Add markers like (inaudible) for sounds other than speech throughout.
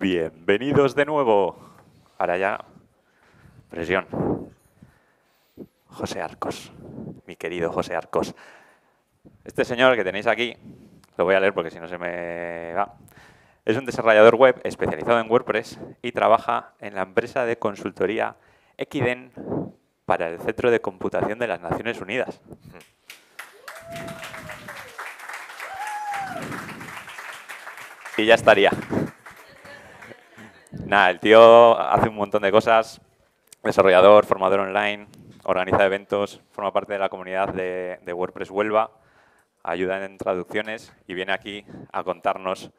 Bienvenidos de nuevo. Ahora ya, presión. José Arcos, mi querido José Arcos. Este señor que tenéis aquí, lo voy a leer porque si no se me va, es un desarrollador web especializado en WordPress y trabaja en la empresa de consultoría Equiden para el Centro de Computación de las Naciones Unidas. Y ya estaría. Nada, el tío hace un montón de cosas, desarrollador, formador online, organiza eventos, forma parte de la comunidad de, WordPress Huelva, ayuda en traducciones y viene aquí a contarnos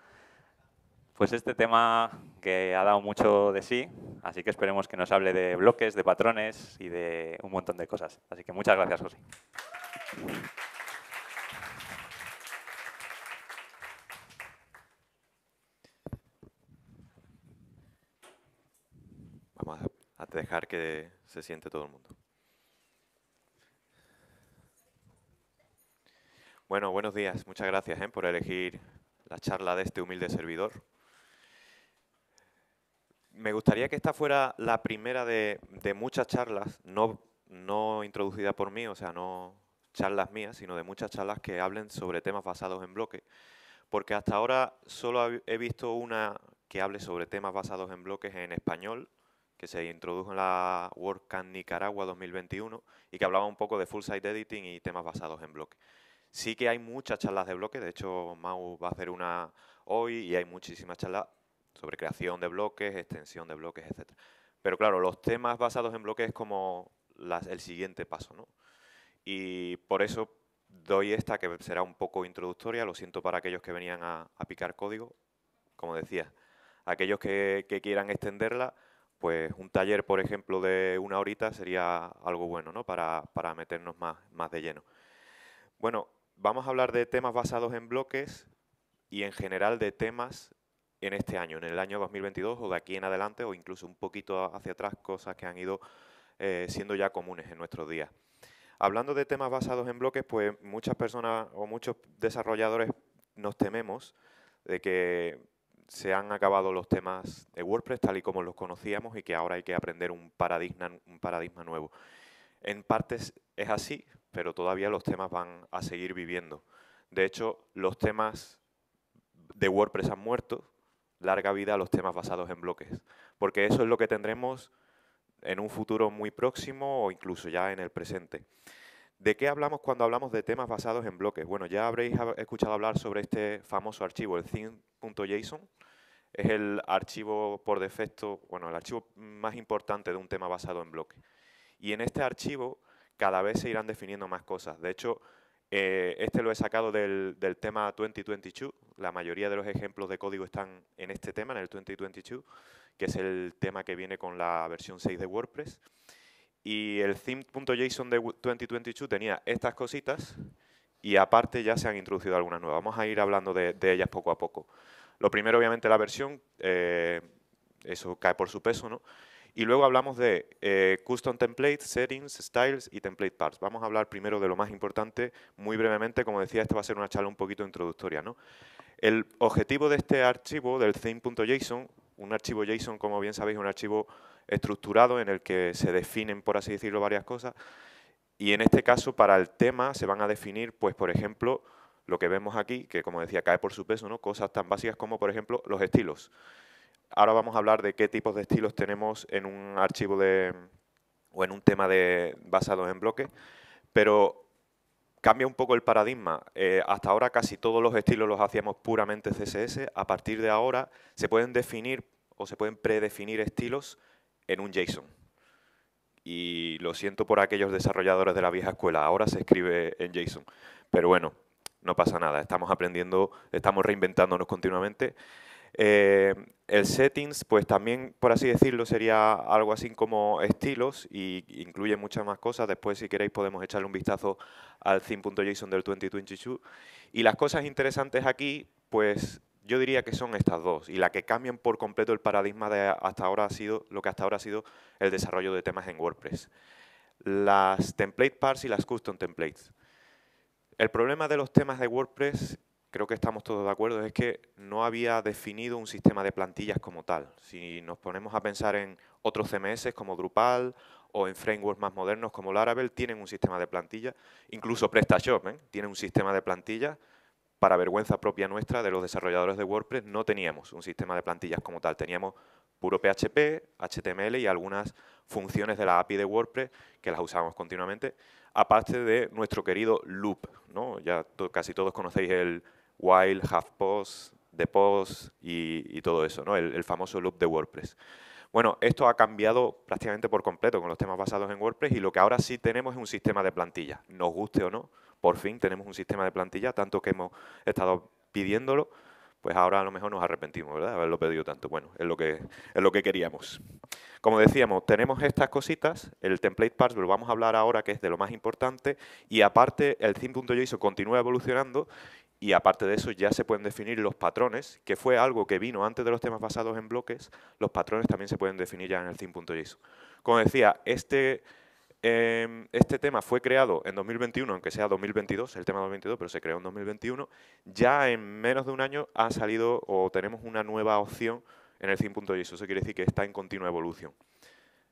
pues este tema que ha dado mucho de sí, así que esperemos que nos hable de bloques, de patrones y de un montón de cosas. Así que muchas gracias, José. dejar que se siente todo el mundo. Bueno, buenos días. Muchas gracias eh, por elegir la charla de este humilde servidor. Me gustaría que esta fuera la primera de, muchas charlas, no, no introducida por mí, o sea, no charlas mías, sino de muchas charlas que hablen sobre temas basados en bloques. Porque hasta ahora solo he visto una que hable sobre temas basados en bloques en español que se introdujo en la WordCamp Nicaragua 2021 y que hablaba un poco de full site editing y temas basados en bloques. Sí que hay muchas charlas de bloques. de hecho Mau va a hacer una hoy y hay muchísimas charlas sobre creación de bloques, extensión de bloques, etc. Pero claro, los temas basados en bloques es como el siguiente paso, ¿no? Y por eso doy esta que será un poco introductoria, lo siento para aquellos que venían a, picar código, como decía, aquellos que quieran extenderla, pues un taller, por ejemplo, de una horita sería algo bueno ¿no? para, para meternos más, más de lleno. Bueno, vamos a hablar de temas basados en bloques y en general de temas en este año, en el año 2022 o de aquí en adelante o incluso un poquito hacia atrás, cosas que han ido eh, siendo ya comunes en nuestros días. Hablando de temas basados en bloques, pues muchas personas o muchos desarrolladores nos tememos de que se han acabado los temas de WordPress tal y como los conocíamos y que ahora hay que aprender un paradigma, un paradigma nuevo. En partes es así, pero todavía los temas van a seguir viviendo. De hecho, los temas de WordPress han muerto, larga vida los temas basados en bloques, porque eso es lo que tendremos en un futuro muy próximo o incluso ya en el presente. ¿De qué hablamos cuando hablamos de temas basados en bloques? Bueno, ya habréis escuchado hablar sobre este famoso archivo, el theme.json. Es el archivo por defecto, bueno, el archivo más importante de un tema basado en bloques. Y en este archivo cada vez se irán definiendo más cosas. De hecho, eh, este lo he sacado del, del, tema 2022. La mayoría de los ejemplos de código están en este tema, en el 2022, que es el tema que viene con la versión 6 de WordPress. Y el theme.json de 2022 tenía estas cositas y aparte ya se han introducido algunas nuevas. Vamos a ir hablando de, ellas poco a poco. Lo primero, obviamente, la versión, eh, eso cae por su peso, ¿no? Y luego hablamos de eh, custom templates, settings, styles y template parts. Vamos a hablar primero de lo más importante, muy brevemente. Como decía, esta va a ser una charla un poquito introductoria. ¿no? El objetivo de este archivo, del theme.json, un archivo JSON, como bien sabéis, un archivo estructurado en el que se definen, por así decirlo, varias cosas. Y en este caso, para el tema, se van a definir, pues, por ejemplo, lo que vemos aquí, que como decía, cae por su peso, ¿no? Cosas tan básicas como, por ejemplo, los estilos. Ahora vamos a hablar de qué tipos de estilos tenemos en un archivo de, o en un tema de, basado en bloques, pero cambia un poco el paradigma. Eh, hasta ahora casi todos los estilos los hacíamos puramente CSS. A partir de ahora se pueden definir o se pueden predefinir estilos en un JSON. Y lo siento por aquellos desarrolladores de la vieja escuela, ahora se escribe en JSON. Pero bueno, no pasa nada, estamos aprendiendo, estamos reinventándonos continuamente. Eh, el settings, pues también, por así decirlo, sería algo así como estilos y incluye muchas más cosas. Después, si queréis, podemos echarle un vistazo al theme.json del 2022. Y las cosas interesantes aquí, pues yo diría que son estas dos y la que cambian por completo el paradigma de hasta ahora ha sido lo que hasta ahora ha sido el desarrollo de temas en WordPress. Las template parts y las custom templates. El problema de los temas de WordPress, creo que estamos todos de acuerdo, es que no había definido un sistema de plantillas como tal. Si nos ponemos a pensar en otros CMS como Drupal o en frameworks más modernos como Laravel, tienen un sistema de plantillas, incluso PrestaShop ¿eh? tiene un sistema de plantillas para vergüenza propia nuestra de los desarrolladores de WordPress, no teníamos un sistema de plantillas como tal. Teníamos puro PHP, HTML y algunas funciones de la API de WordPress que las usábamos continuamente, aparte de nuestro querido loop. Ya casi todos conocéis el while, half post, the post y, todo eso, ¿no? El, el famoso loop de WordPress. Bueno, esto ha cambiado prácticamente por completo con los temas basados en WordPress y lo que ahora sí tenemos es un sistema de plantillas, nos guste o no, por fin tenemos un sistema de plantilla, tanto que hemos estado pidiéndolo, pues ahora a lo mejor nos arrepentimos, ¿verdad? Haberlo pedido tanto. Bueno, es lo que, es lo que queríamos. Como decíamos, tenemos estas cositas, el template parts, lo vamos a hablar ahora, que es de lo más importante, y aparte el theme.json continúa evolucionando y aparte de eso ya se pueden definir los patrones, que fue algo que vino antes de los temas basados en bloques, los patrones también se pueden definir ya en el theme.json. Como decía, este Em, este tema fue creado en 2021, aunque sea 2022, el tema 2022, pero se creó en 2021. Ya en menos de un año ha salido o tenemos una nueva opción en el y Eso quiere decir que está en continua evolución.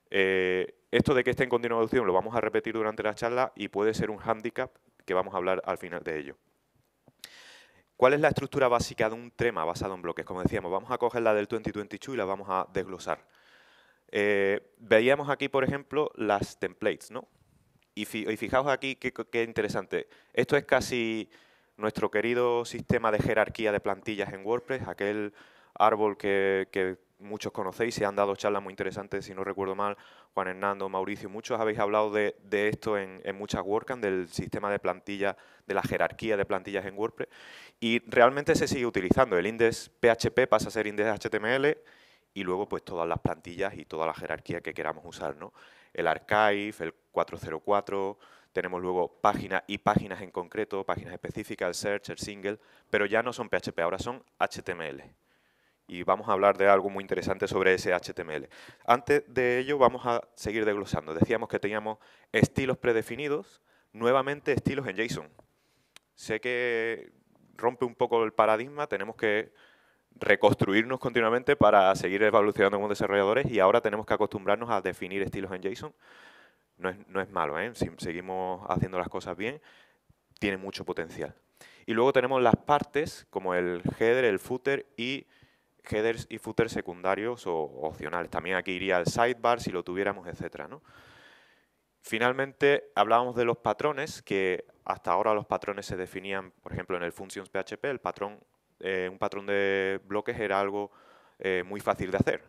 Eh, esto de que está en continua evolución lo vamos a repetir durante la charla y puede ser un hándicap que vamos a hablar al final de ello. ¿Cuál es la estructura básica de un tema basado en bloques? Como decíamos, vamos a coger la del 2022 y la vamos a desglosar. Eh, veíamos aquí, por ejemplo, las templates, ¿no? Y, fijaos aquí qué, interesante. Esto es casi nuestro querido sistema de jerarquía de plantillas en WordPress, aquel árbol que, muchos conocéis, y han dado charlas muy interesantes, si no recuerdo mal, Juan Hernando, Mauricio, muchos habéis hablado de, esto en, muchas WordCamp, del sistema de plantilla, de la jerarquía de plantillas en WordPress, y realmente se sigue utilizando. El index PHP pasa a ser index HTML y luego pues todas las plantillas y toda la jerarquía que queramos usar, ¿no? El archive, el 404, tenemos luego páginas y páginas en concreto, páginas específicas, el search, el single, pero ya no son PHP, ahora son HTML. Y vamos a hablar de algo muy interesante sobre ese HTML. Antes de ello vamos a seguir desglosando. Decíamos que teníamos estilos predefinidos, nuevamente estilos en JSON. Sé que rompe un poco el paradigma, tenemos que reconstruirnos continuamente para seguir evolucionando como desarrolladores y ahora tenemos que acostumbrarnos a definir estilos en JSON. No es, no es malo, ¿eh? si seguimos haciendo las cosas bien, tiene mucho potencial. Y luego tenemos las partes, como el header, el footer y headers y footer secundarios o opcionales. También aquí iría el sidebar si lo tuviéramos, etcétera. ¿no? Finalmente, hablábamos de los patrones, que hasta ahora los patrones se definían, por ejemplo, en el functions PHP, el patrón eh, un patrón de bloques era algo eh, muy fácil de hacer.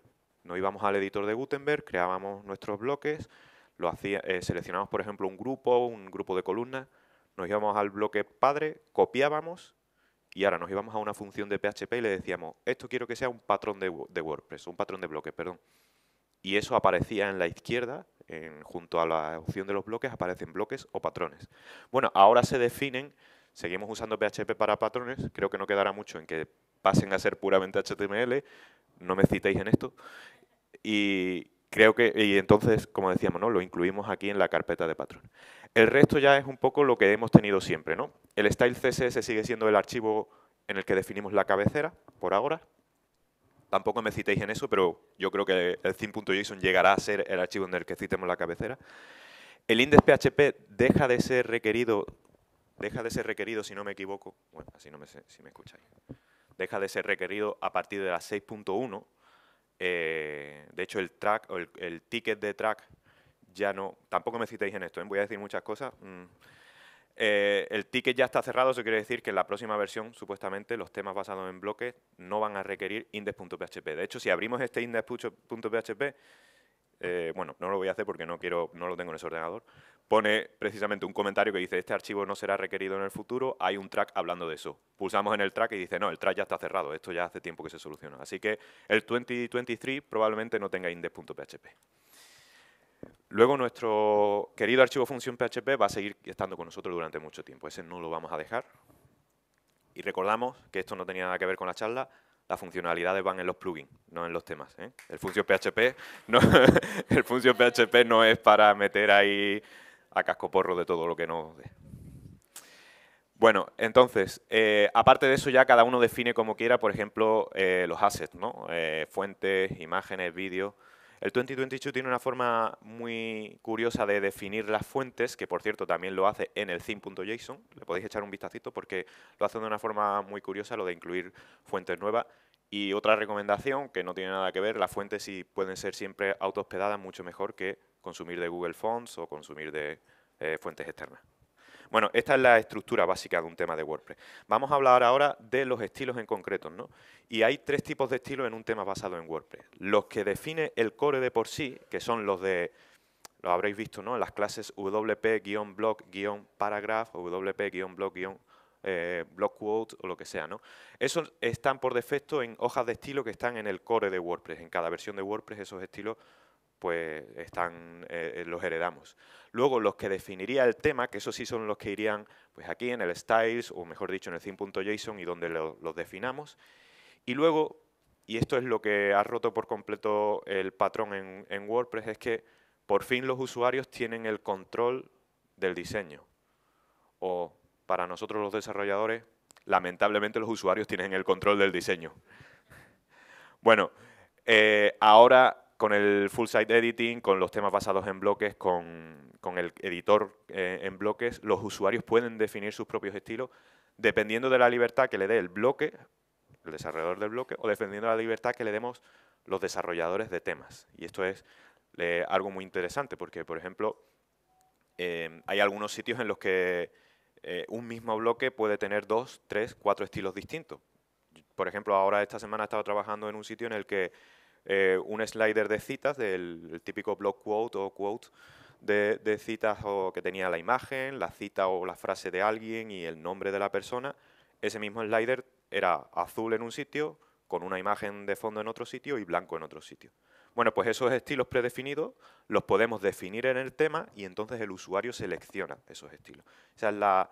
Nos íbamos al editor de Gutenberg, creábamos nuestros bloques, lo hacía, eh, seleccionábamos, por ejemplo, un grupo, un grupo de columnas, nos íbamos al bloque padre, copiábamos y ahora nos íbamos a una función de PHP y le decíamos, esto quiero que sea un patrón de, WordPress, un patrón de bloques, perdón. Y eso aparecía en la izquierda, en, junto a la opción de los bloques, aparecen bloques o patrones. Bueno, ahora se definen seguimos usando PHP para patrones, creo que no quedará mucho en que pasen a ser puramente HTML, no me citéis en esto, y creo que, y entonces, como decíamos, ¿no? lo incluimos aquí en la carpeta de patrones. El resto ya es un poco lo que hemos tenido siempre, ¿no? El style.css sigue siendo el archivo en el que definimos la cabecera, por ahora. Tampoco me citéis en eso, pero yo creo que el theme.json llegará a ser el archivo en el que citemos la cabecera. El index.php deja de ser requerido deja de ser requerido, si no me equivoco, bueno, así no me, si me escucháis, deja de ser requerido a partir de la 6.1. Eh, de hecho, el track o el, ticket de track ya no. Tampoco me citéis en esto, ¿eh? voy a decir muchas cosas. Mm. Eh, el ticket ya está cerrado, eso quiere decir que en la próxima versión, supuestamente, los temas basados en bloques no van a requerir index.php. De hecho, si abrimos este index.php, eh, bueno, no lo voy a hacer porque no, quiero, no lo tengo en ese ordenador, pone precisamente un comentario que dice, este archivo no será requerido en el futuro, hay un track hablando de eso. Pulsamos en el track y dice, no, el track ya está cerrado, esto ya hace tiempo que se soluciona. Así que el 2023 probablemente no tenga index.php. Luego nuestro querido archivo función PHP va a seguir estando con nosotros durante mucho tiempo. Ese no lo vamos a dejar. Y recordamos que esto no tenía nada que ver con la charla, las funcionalidades van en los plugins, no en los temas. ¿eh? El función PHP no, (laughs) el PHP no es para meter ahí a cascoporro de todo lo que no... Bueno, entonces, eh, aparte de eso ya cada uno define como quiera, por ejemplo, eh, los assets, ¿no? fuentes, imágenes, vídeos el 2022 tiene una forma muy curiosa de definir las fuentes, que por cierto también lo hace en el theme.json, le podéis echar un vistacito porque lo hacen de una forma muy curiosa lo de incluir fuentes nuevas. Y otra recomendación que no tiene nada que ver, las fuentes si pueden ser siempre hospedadas mucho mejor que consumir de Google Fonts o consumir de eh, fuentes externas. Bueno, esta es la estructura básica de un tema de WordPress. Vamos a hablar ahora de los estilos en concreto, ¿no? Y hay tres tipos de estilos en un tema basado en WordPress. Los que define el core de por sí, que son los de lo habréis visto, ¿no? las clases wp block paragraph wp block blog eh, o lo que sea, ¿no? Esos están por defecto en hojas de estilo que están en el core de WordPress. En cada versión de WordPress esos estilos pues están, eh, eh, los heredamos. Luego, los que definiría el tema, que eso sí son los que irían pues aquí en el styles, o mejor dicho, en el theme.json y donde los definamos. Y luego, y esto es lo que ha roto por completo el patrón en, WordPress, es que por fin los usuarios tienen el control del diseño. O para nosotros los desarrolladores, lamentablemente los usuarios tienen el control del diseño. Bueno, eh, ahora con el full site editing, con los temas basados en bloques, con, el editor eh, en bloques, los usuarios pueden definir sus propios estilos dependiendo de la libertad que le dé el bloque, el desarrollador del bloque, o dependiendo de la libertad que le demos los desarrolladores de temas. Y esto es eh, algo muy interesante porque, por ejemplo, eh, hay algunos sitios en los que un mismo bloque puede tener dos, tres, cuatro estilos distintos. Por ejemplo, ahora esta semana estado trabajando en un sitio en el que eh, un slider de citas, del típico block quote o quote de, citas o que tenía la imagen, la cita o la frase de alguien y el nombre de la persona. Ese mismo slider era azul en un sitio, con una imagen de fondo en otro sitio y blanco en otro sitio. Bueno, pues esos estilos predefinidos los podemos definir en el tema y entonces el usuario selecciona esos estilos. Esa es la,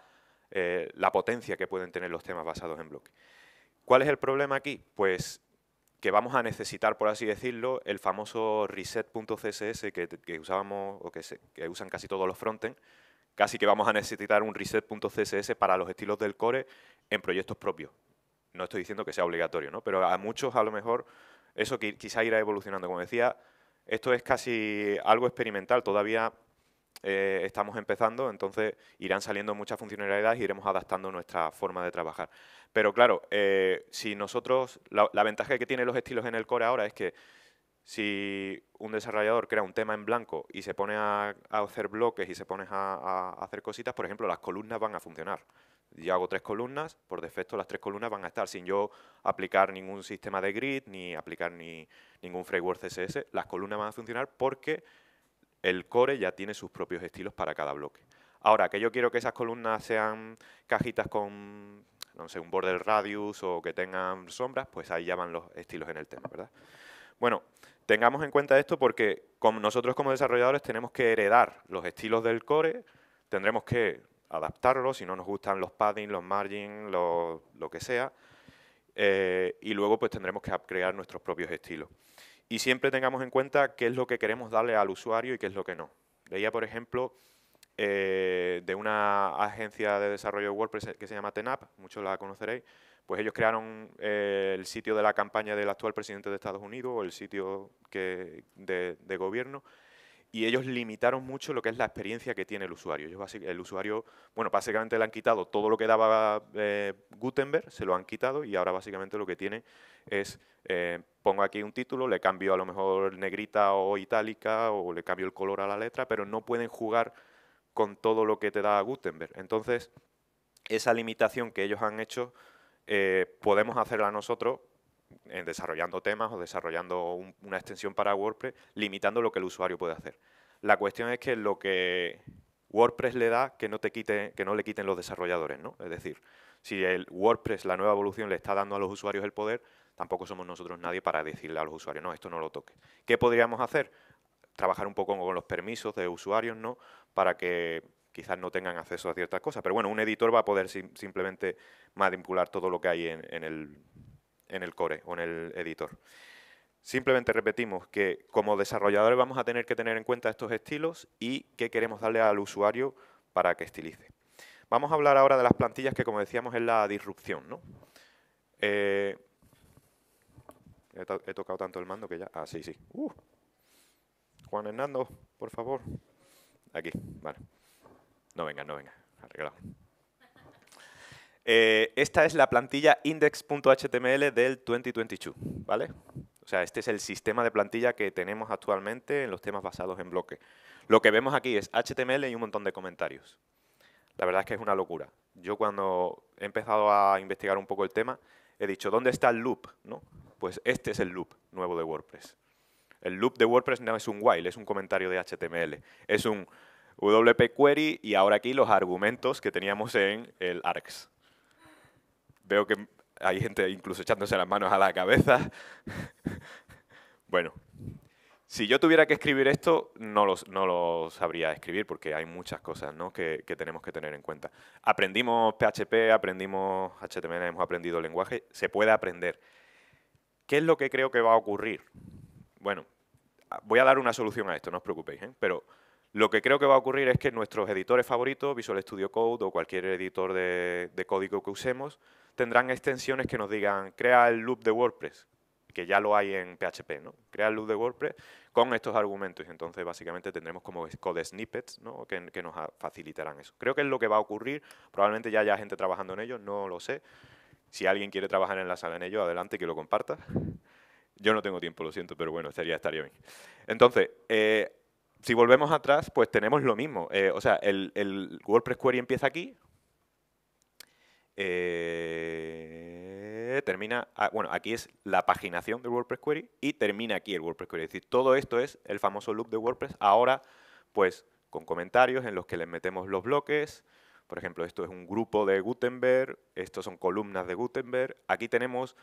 eh, la potencia que pueden tener los temas basados en bloque. ¿Cuál es el problema aquí? Pues que vamos a necesitar, por así decirlo, el famoso reset.css que, usábamos o que, usan casi todos los frontend. Casi que vamos a necesitar un reset.css para los estilos del core en proyectos propios. No estoy diciendo que sea obligatorio, ¿no? pero a muchos a lo mejor eso quizá irá evolucionando. Como decía, esto es casi algo experimental. Todavía eh, estamos empezando, entonces irán saliendo muchas funcionalidades y iremos adaptando nuestra forma de trabajar. Pero claro, eh, si nosotros, la, ventaja que tienen los estilos en el core ahora es que si un desarrollador crea un tema en blanco y se pone a, hacer bloques y se pone a, a hacer cositas, por ejemplo, las columnas van a funcionar yo hago tres columnas, por defecto las tres columnas van a estar sin yo aplicar ningún sistema de grid ni aplicar ni, ningún framework CSS, las columnas van a funcionar porque el core ya tiene sus propios estilos para cada bloque. Ahora, que yo quiero que esas columnas sean cajitas con, no sé, un border radius o que tengan sombras, pues ahí ya van los estilos en el tema, ¿verdad? Bueno, tengamos en cuenta esto porque nosotros como desarrolladores tenemos que heredar los estilos del core, tendremos que adaptarlos si no nos gustan los padding, los margin, lo, que sea, eh, y luego pues tendremos que crear nuestros propios estilos y siempre tengamos en cuenta qué es lo que queremos darle al usuario y qué es lo que no. Veía, por ejemplo, eh, de una agencia de desarrollo de WordPress que se llama TENAP, muchos la conoceréis, pues ellos crearon eh, el sitio de la campaña del actual presidente de Estados Unidos o el sitio de, gobierno y ellos limitaron mucho lo que es la experiencia que tiene el usuario. el usuario, bueno, básicamente le han quitado todo lo que daba eh, Gutenberg, se lo han quitado y ahora básicamente lo que tiene es eh, pongo aquí un título, le cambio a lo mejor negrita o itálica o le cambio el color a la letra, pero no pueden jugar con todo lo que te da Gutenberg. Entonces, esa limitación que ellos han hecho eh, podemos hacerla nosotros desarrollando temas o desarrollando una extensión para WordPress, limitando lo que el usuario puede hacer. La cuestión es que lo que WordPress le da que no, te que no le quiten los desarrolladores, ¿no? Es decir, si el WordPress, la nueva evolución, le está dando a los usuarios el poder, tampoco somos nosotros nadie para decirle a los usuarios, no, esto no lo toque. ¿Qué podríamos hacer? Trabajar un poco con los permisos de usuarios, ¿no? Para que quizás no tengan acceso a ciertas cosas. Pero bueno, un editor va a poder simplemente manipular todo lo que hay en, el, en el core o en el editor. Simplemente repetimos que como desarrolladores vamos a tener que tener en cuenta estos estilos y qué queremos darle al usuario para que estilice. Vamos a hablar ahora de las plantillas que, como decíamos, es la disrupción. ¿no? Eh, he, tocado tanto el mando que ya... Ah, sí, sí. Uh. Juan Hernando, por favor. Aquí, vale. No venga, no venga. Arreglado. Eh, esta es la plantilla index.html del 2022, ¿vale? O sea, este es el sistema de plantilla que tenemos actualmente en los temas basados en bloque. Lo que vemos aquí es HTML y un montón de comentarios. La verdad es que es una locura. Yo cuando he empezado a investigar un poco el tema, he dicho, ¿dónde está el loop? ¿No? Pues este es el loop nuevo de WordPress. El loop de WordPress no es un while, es un comentario de HTML. Es un WP query y ahora aquí los argumentos que teníamos en el ARGS. Veo que hay gente incluso echándose las manos a la cabeza. bueno, si yo tuviera que escribir esto, no lo no los sabría escribir porque hay muchas cosas que, tenemos que tener en cuenta. Aprendimos PHP, aprendimos HTML, hemos aprendido lenguaje, se puede aprender. ¿Qué es lo que creo que va a ocurrir? Bueno, voy a dar una solución a esto, no os preocupéis, ¿eh? pero lo que creo que va a ocurrir es que nuestros editores favoritos, Visual Studio Code o cualquier editor de código que usemos, tendrán extensiones que nos digan, crea el loop de WordPress, que ya lo hay en PHP, ¿no? Crea el loop de WordPress con estos argumentos. entonces, básicamente, tendremos como code snippets ¿no? que, nos facilitarán eso. Creo que es lo que va a ocurrir. Probablemente ya haya gente trabajando en ello, no lo sé. Si alguien quiere trabajar en la sala en ello, adelante, que lo comparta. Yo no tengo tiempo, lo siento, pero bueno, estaría, estaría bien. Entonces, eh, si volvemos atrás, pues tenemos lo mismo. Eh, o sea, el, el WordPress Query empieza aquí, eh, termina, ah, bueno, aquí es la paginación del WordPress Query y termina aquí el WordPress Query. Es decir, todo esto es el famoso loop de WordPress. Ahora, pues, con comentarios en los que les metemos los bloques. Por ejemplo, esto es un grupo de Gutenberg, estos son columnas de Gutenberg. Aquí tenemos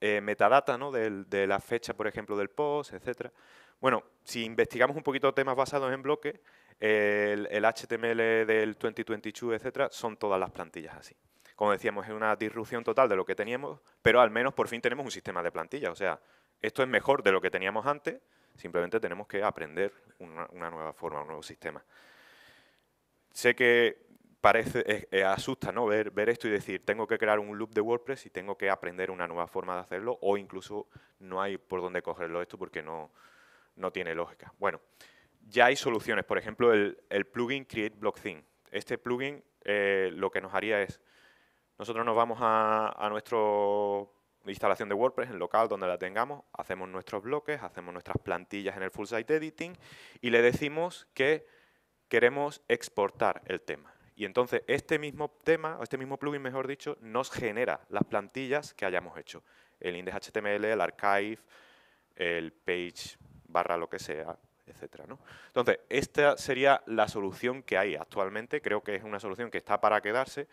eh, metadata ¿no? de, la fecha, por ejemplo, del post, etcétera Bueno, si investigamos un poquito temas basados en bloques, el, el HTML del 2022, etcétera, son todas las plantillas así como decíamos, es una disrupción total de lo que teníamos, pero al menos por fin tenemos un sistema de plantilla. O sea, esto es mejor de lo que teníamos antes, simplemente tenemos que aprender una, nueva forma, un nuevo sistema. Sé que parece, asusta ¿no? Ver, ver, esto y decir, tengo que crear un loop de WordPress y tengo que aprender una nueva forma de hacerlo, o incluso no hay por dónde cogerlo esto porque no, no tiene lógica. Bueno, ya hay soluciones. Por ejemplo, el, plugin Create Block Thing. Este plugin eh, lo que nos haría es nosotros nos vamos a, nuestra instalación de WordPress en local, donde la tengamos, hacemos nuestros bloques, hacemos nuestras plantillas en el Full Site Editing y le decimos que queremos exportar el tema. Y entonces este mismo tema, o este mismo plugin, mejor dicho, nos genera las plantillas que hayamos hecho. El index HTML, el archive, el page barra lo que sea, etcétera. Entonces, esta sería la solución que hay actualmente. Creo que es una solución que está para quedarse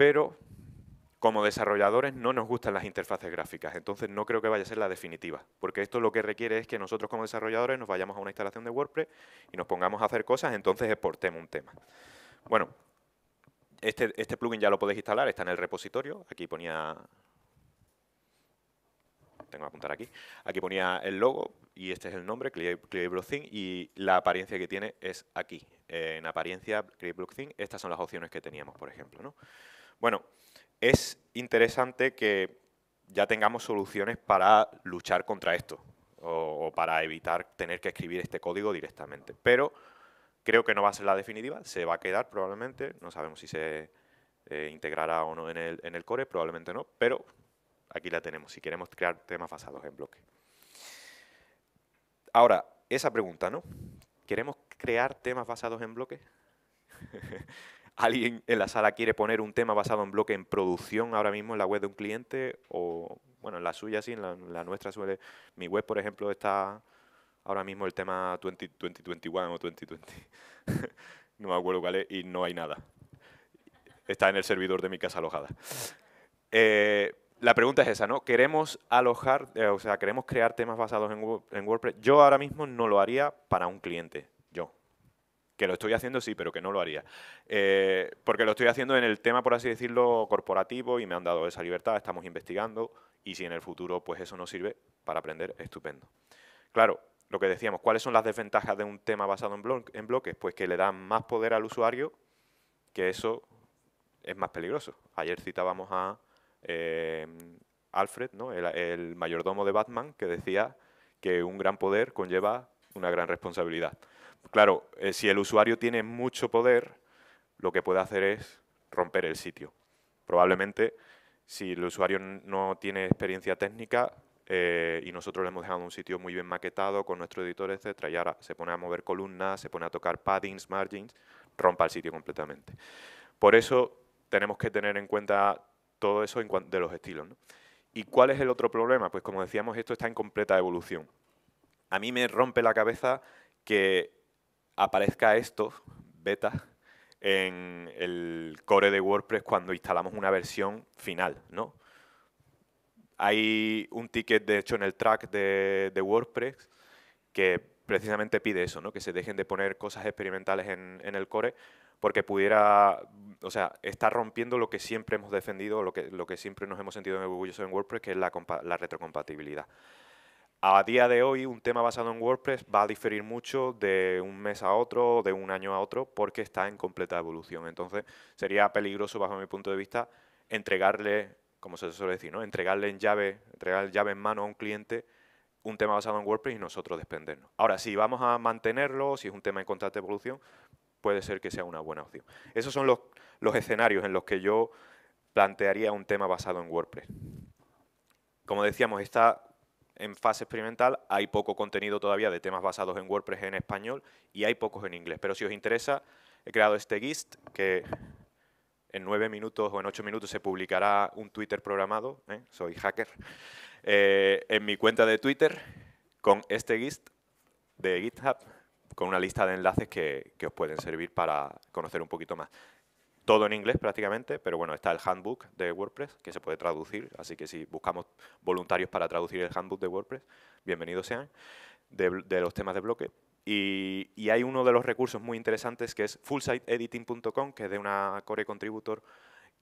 pero como desarrolladores no nos gustan las interfaces gráficas, entonces no creo que vaya a ser la definitiva, porque esto lo que requiere es que nosotros como desarrolladores nos vayamos a una instalación de WordPress y nos pongamos a hacer cosas, entonces exportemos un tema. Bueno, este, este plugin ya lo podéis instalar, está en el repositorio, aquí ponía... Tengo que apuntar aquí. Aquí ponía el logo y este es el nombre, Create y la apariencia que tiene es aquí. en apariencia, Create estas son las opciones que teníamos, por ejemplo. ¿no? Bueno, es interesante que ya tengamos soluciones para luchar contra esto o, para evitar tener que escribir este código directamente. Pero creo que no va a ser la definitiva, se va a quedar probablemente, no sabemos si se eh, integrará o no en el, core, probablemente no, pero aquí la tenemos, si queremos crear temas basados en bloque. Ahora, esa pregunta, ¿no? ¿Queremos crear temas basados en bloques? (laughs) alguien en la sala quiere poner un tema basado en bloque en producción ahora mismo en la web de un cliente o, bueno, en la suya sí, en la, nuestra suele... Mi web, por ejemplo, está ahora mismo el tema 2021 o 2020, (laughs) no me acuerdo cuál es, y no hay nada. Está en el servidor de mi casa alojada. Eh, la pregunta es esa, ¿no? ¿Queremos alojar, eh, o sea, queremos crear temas basados en WordPress? Yo ahora mismo no lo haría para un cliente que lo estoy haciendo sí, pero que no lo haría. Eh, porque lo estoy haciendo en el tema, por así decirlo, corporativo y me han dado esa libertad, estamos investigando y si en el futuro pues eso nos sirve para aprender, estupendo. Claro, lo que decíamos, ¿cuáles son las desventajas de un tema basado en, en bloques? Pues que le dan más poder al usuario, que eso es más peligroso. Ayer citábamos a eh, Alfred, ¿no? el mayordomo de Batman, que decía que un gran poder conlleva una gran responsabilidad. Claro, eh, si el usuario tiene mucho poder, lo que puede hacer es romper el sitio. Probablemente, si el usuario no tiene experiencia técnica eh, y nosotros le hemos dejado un sitio muy bien maquetado con nuestro editor, etcétera, y ahora se pone a mover columnas, se pone a tocar paddings, margins, rompa el sitio completamente. Por eso tenemos que tener en cuenta todo eso de los estilos. ¿Y cuál es el otro problema? Pues como decíamos, esto está en completa evolución. A mí me rompe la cabeza que aparezca esto, beta, en el core de WordPress cuando instalamos una versión final, ¿no? Hay un ticket, de hecho, en el track de, WordPress que precisamente pide eso, ¿no? que se dejen de poner cosas experimentales en, el core porque pudiera, o sea, está rompiendo lo que siempre hemos defendido, lo que, lo que siempre nos hemos sentido orgullosos en WordPress, que es la retrocompatibilidad. A día de hoy, un tema basado en WordPress va a diferir mucho de un mes a otro, de un año a otro, porque está en completa evolución. Entonces, sería peligroso, bajo mi punto de vista, entregarle, como se suele decir, ¿no? entregarle en llave, entregar llave en mano a un cliente un tema basado en WordPress y nosotros desprendernos. Ahora, si vamos a mantenerlo, si es un tema en constante evolución, puede ser que sea una buena opción. Esos son los, los escenarios en los que yo plantearía un tema basado en WordPress. Como decíamos, esta en fase experimental, hay poco contenido todavía de temas basados en WordPress en español y hay pocos en inglés. Pero si os interesa, he creado este GIST que en nueve minutos o en ocho minutos se publicará un Twitter programado, ¿eh? soy hacker, eh, en mi cuenta de Twitter con este GIST de GitHub, con una lista de enlaces que, que os pueden servir para conocer un poquito más todo en inglés prácticamente, pero bueno, está el handbook de WordPress que se puede traducir, así que si buscamos voluntarios para traducir el handbook de WordPress, bienvenidos sean, de, los temas de bloque. Y, hay uno de los recursos muy interesantes que es fullsiteediting.com, que es de una core contributor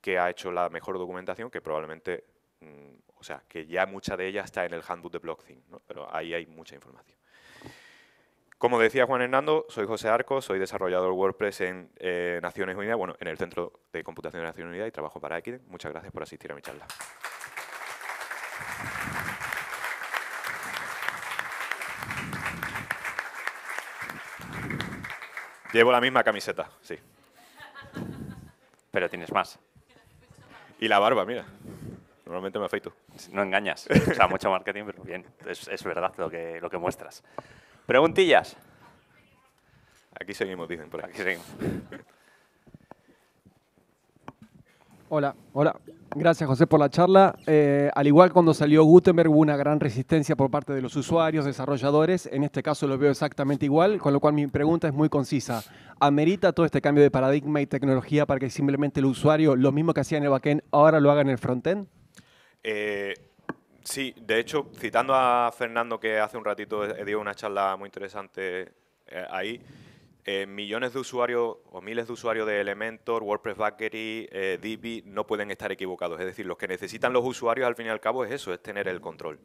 que ha hecho la mejor documentación, que probablemente, mm, o sea, que ya mucha de ella está en el handbook de Blockthing, ¿no? pero ahí hay mucha información. Como decía Juan Hernando, soy José Arco, soy desarrollador WordPress en eh, Naciones Unidas, bueno, en el Centro de Computación de Naciones Unidas y trabajo para Equiden. Muchas gracias por asistir a mi charla. Llevo la misma camiseta, sí. Pero tienes más. Y la barba, mira. Normalmente me afeito. No engañas. O sea, mucho marketing, pero bien. Es, es verdad lo que, lo que muestras. ¿Preguntillas? Aquí seguimos, dicen, por aquí seguimos. Hola, hola. Gracias José por la charla. Eh, al igual cuando salió Gutenberg hubo una gran resistencia por parte de los usuarios, desarrolladores. En este caso lo veo exactamente igual, con lo cual mi pregunta es muy concisa. ¿Amerita todo este cambio de paradigma y tecnología para que simplemente el usuario, lo mismo que hacía en el backend, ahora lo haga en el frontend? Eh, Sí, de hecho, citando a Fernando que hace un ratito dio una charla muy interesante eh, ahí, eh, millones de usuarios o miles de usuarios de Elementor, WordPress Backery, eh, DB, no pueden estar equivocados. Es decir, los que necesitan los usuarios al fin y al cabo es eso, es tener el control.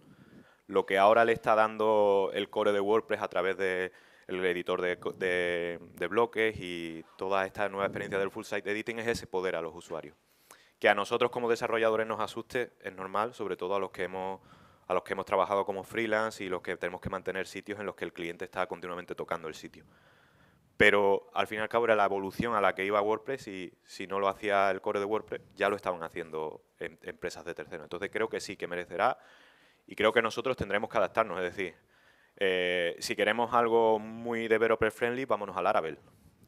Lo que ahora le está dando el core de WordPress a través del editor de bloques y toda esta nueva experiencia del full site editing es ese poder a los usuarios. Que a nosotros como desarrolladores nos asuste es normal, sobre todo a los que hemos a los que hemos trabajado como freelance y los que tenemos que mantener sitios en los que el cliente está continuamente tocando el sitio. Pero al fin y al cabo era la evolución a la que iba WordPress y si no lo hacía el core de WordPress, ya lo estaban haciendo em, empresas de terceros. Entonces creo que sí, que merecerá y creo que nosotros tendremos que adaptarnos. Es decir, eh, si queremos algo muy developer friendly, vámonos a Laravel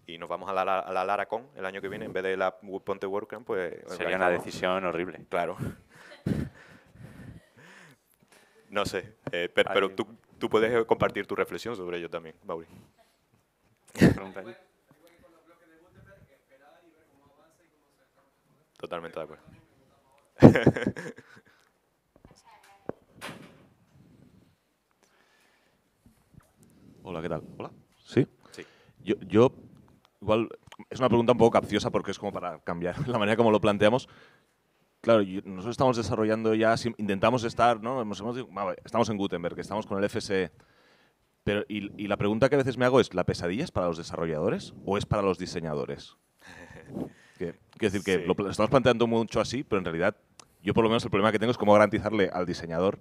y nos vamos a la, a la el año que viene, en vez de la Ponte WordCamp, pues... Sería una decisión horrible. Claro. no sé, eh, pero tú, puedes compartir tu reflexión sobre ello también, Mauri. Totalmente de acuerdo. Hola, ¿qué tal? Hola. ¿Sí? Sí. Yo, yo Igual es una pregunta un poco capciosa porque es como para cambiar (laughs) la manera como lo planteamos. Claro, nosotros estamos desarrollando ya, intentamos estar, ¿no? estamos en Gutenberg, estamos con el FSE. Pero, y, la pregunta que a veces me hago es, ¿la pesadilla es para los desarrolladores o es para los diseñadores? (laughs) quiero decir que lo estamos planteando mucho así, pero en realidad yo por lo menos el problema que tengo es cómo garantizarle al diseñador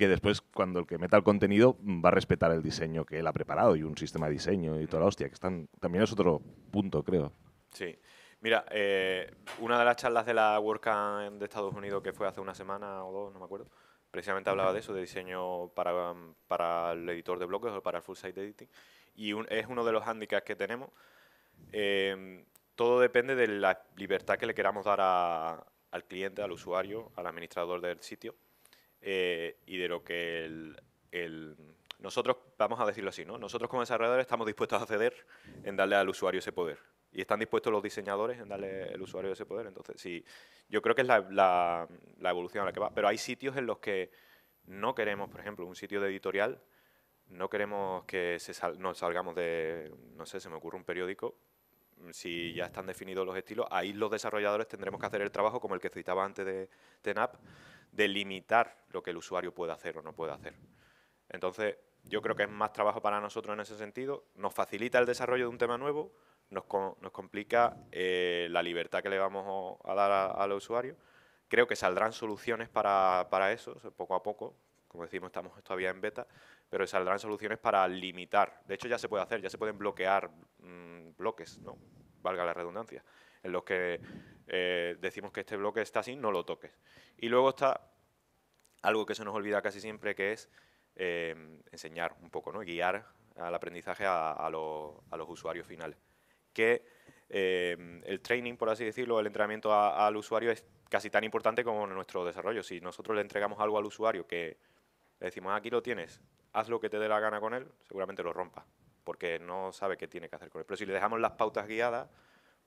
que después cuando el que meta el contenido mm, va a respetar el diseño que él ha preparado y un sistema de diseño y toda la hostia, que están, también es otro punto, creo. Sí. Mira, eh, una de las charlas de la WordCamp de Estados Unidos que fue hace una semana o dos, no me acuerdo, precisamente hablaba de eso, de diseño para, para el editor de bloques o para el full site editing. Y es uno de los hándicaps que tenemos. Em, todo depende de la libertad que le queramos dar al cliente, al usuario, al administrador del sitio eh, y de lo que el, nosotros, vamos a decirlo así, ¿no? nosotros como desarrolladores estamos dispuestos a ceder en darle al usuario ese poder. Y están dispuestos los diseñadores en darle al usuario ese poder. Entonces, sí, yo creo que es la, la, evolución a la que va. Pero hay sitios en los que no queremos, por ejemplo, un sitio de editorial, no queremos que se salgamos de, no sé, se me ocurre un periódico, si ya están definidos los estilos, ahí los desarrolladores tendremos que hacer el trabajo como el que citaba antes de TENAP, de limitar lo que el usuario puede hacer o no puede hacer. Entonces, yo creo que es más trabajo para nosotros en ese sentido, nos facilita el desarrollo de un tema nuevo, nos, complica eh, la libertad que le vamos a dar al usuario. Creo que saldrán soluciones para, eso, poco a poco, como decimos, estamos todavía en beta, pero saldrán soluciones para limitar. De hecho, ya se puede hacer, ya se pueden bloquear mm, bloques, ¿no? valga la redundancia en los que eh, decimos que este bloque está así, no lo toques. Y luego está algo que se nos olvida casi siempre, que es eh, enseñar un poco, ¿no? guiar al aprendizaje a, los usuarios finales. Que eh, el training, por así decirlo, el entrenamiento al usuario es casi tan importante como nuestro desarrollo. Si nosotros le entregamos algo al usuario que le decimos, ah, aquí lo tienes, haz lo que te dé la gana con él, seguramente lo rompa, porque no sabe qué tiene que hacer con él. Pero si le dejamos las pautas guiadas,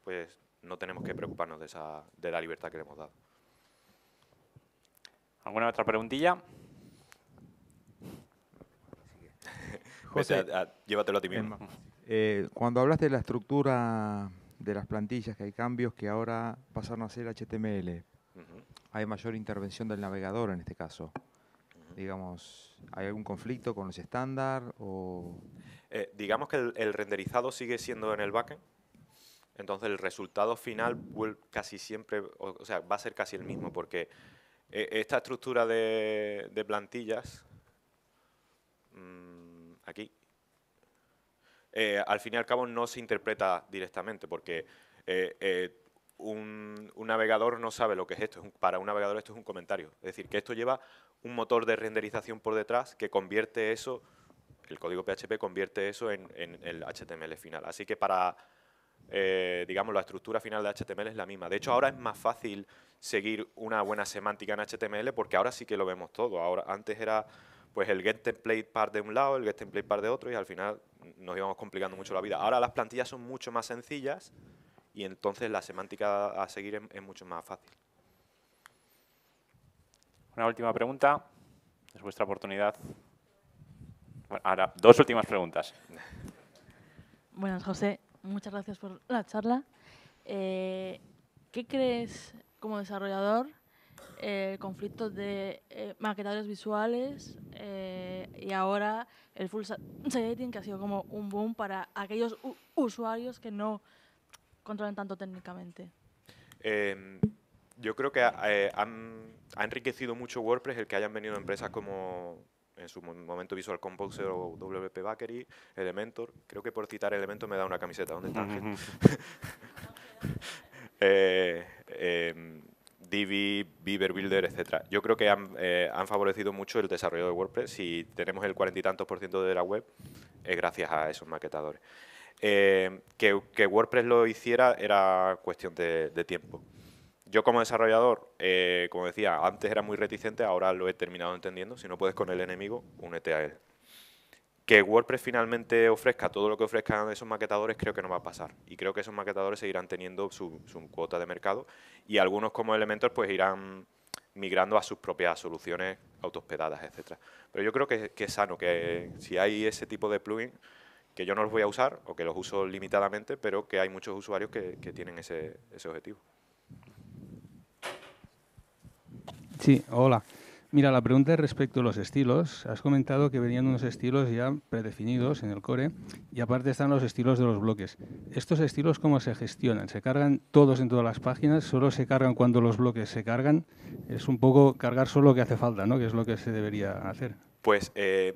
pues no tenemos que preocuparnos de, esa, de la libertad que le hemos dado. ¿Alguna otra preguntilla? (laughs) José, llévatelo a ti mismo. Eh, cuando hablaste de la estructura de las plantillas, que hay cambios que ahora pasaron a ser HTML, hay mayor intervención del navegador en este caso. Digamos, ¿hay algún conflicto con los estándar? O... Eh, digamos que el renderizado sigue siendo en el backend, entonces el resultado final casi siempre, o sea, va a ser casi el mismo, porque eh, esta estructura de, plantillas, mm, aquí, eh, al fin y al cabo no se interpreta directamente, porque eh, un, navegador no sabe lo que es esto. para un navegador esto es un comentario. Es decir, que esto lleva un motor de renderización por detrás que convierte eso, el código PHP convierte eso en, en el HTML final. Así que para eh, digamos, la estructura final de HTML es la misma. De hecho, ahora es más fácil seguir una buena semántica en HTML porque ahora sí que lo vemos todo. Ahora, antes era pues el get template part de un lado, el get template part de otro y al final nos íbamos complicando mucho la vida. Ahora las plantillas son mucho más sencillas y entonces la semántica a seguir es, mucho más fácil. Una última pregunta. Es vuestra oportunidad. ahora, dos últimas preguntas. Buenas, José muchas gracias por la charla. Eh, ¿Qué crees como desarrollador el conflicto de eh, maquetadores visuales eh, y ahora el full editing que ha sido como un boom para aquellos usuarios que no controlan tanto técnicamente? Em, yo creo que eh, ha, ha enriquecido mucho WordPress el que hayan venido empresas como en su momento Visual Composer o WP Bakery, Elementor. Creo que por citar Elementor me da una camiseta. ¿Dónde está (laughs) eh, em, Divi, Beaver Builder, etcétera. Yo creo que han, eh, favorecido mucho el desarrollo de WordPress y tenemos el cuarenta y tantos por ciento de la web es gracias a esos maquetadores. Eh, que, WordPress lo hiciera era cuestión de tiempo yo como desarrollador, eh, como decía, antes era muy reticente, ahora lo he terminado entendiendo. Si no puedes con el enemigo, únete a él. Que WordPress finalmente ofrezca todo lo que ofrezcan esos maquetadores creo que no va a pasar. Y creo que esos maquetadores seguirán teniendo su, cuota de mercado y algunos como elementos, pues irán migrando a sus propias soluciones hospedadas, etcétera. Pero yo creo que, es sano que si hay ese tipo de plugin que yo no los voy a usar o que los uso limitadamente, pero que hay muchos usuarios que, tienen ese objetivo. Sí, hola. Mira, la pregunta es respecto a los estilos. Has comentado que venían unos estilos ya predefinidos en el core y aparte están los estilos de los bloques. ¿Estos estilos cómo se gestionan? ¿Se cargan todos en todas las páginas? ¿Solo se cargan cuando los bloques se cargan? Es un poco cargar solo lo que hace falta, ¿no? Que es lo que se debería hacer. Pues eh,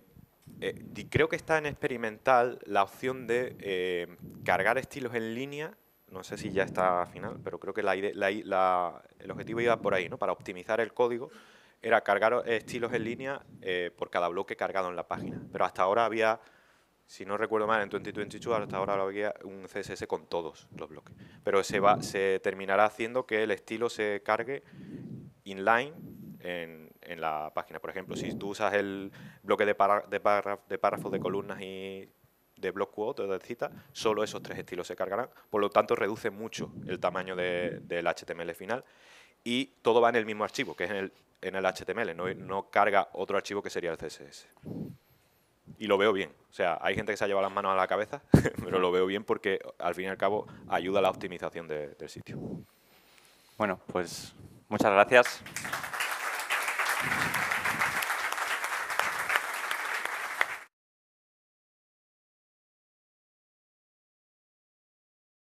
eh, creo que está en experimental la opción de eh, cargar estilos en línea no sé si ya está final, pero creo que la, el objetivo iba por ahí, ¿no? Para optimizar el código era cargar estilos en línea eh, por cada bloque cargado en la página. Pero hasta ahora había, si no recuerdo mal, en 2022 hasta ahora había un CSS con todos los bloques. Pero se, va, se terminará haciendo que el estilo se cargue inline en, en la página. Por ejemplo, si tú usas el bloque de, de, párrafos, de, de columnas y de block quote, de cita, solo esos tres estilos se cargarán. Por lo tanto, reduce mucho el tamaño del HTML final y todo va en el mismo archivo, que es en el, en el HTML, no, no, carga otro archivo que sería el CSS. Y lo veo bien. O sea, hay gente que se ha llevado las manos a la cabeza, (laughs) pero lo veo bien porque al fin y al cabo ayuda a la optimización del sitio. Bueno, pues muchas gracias.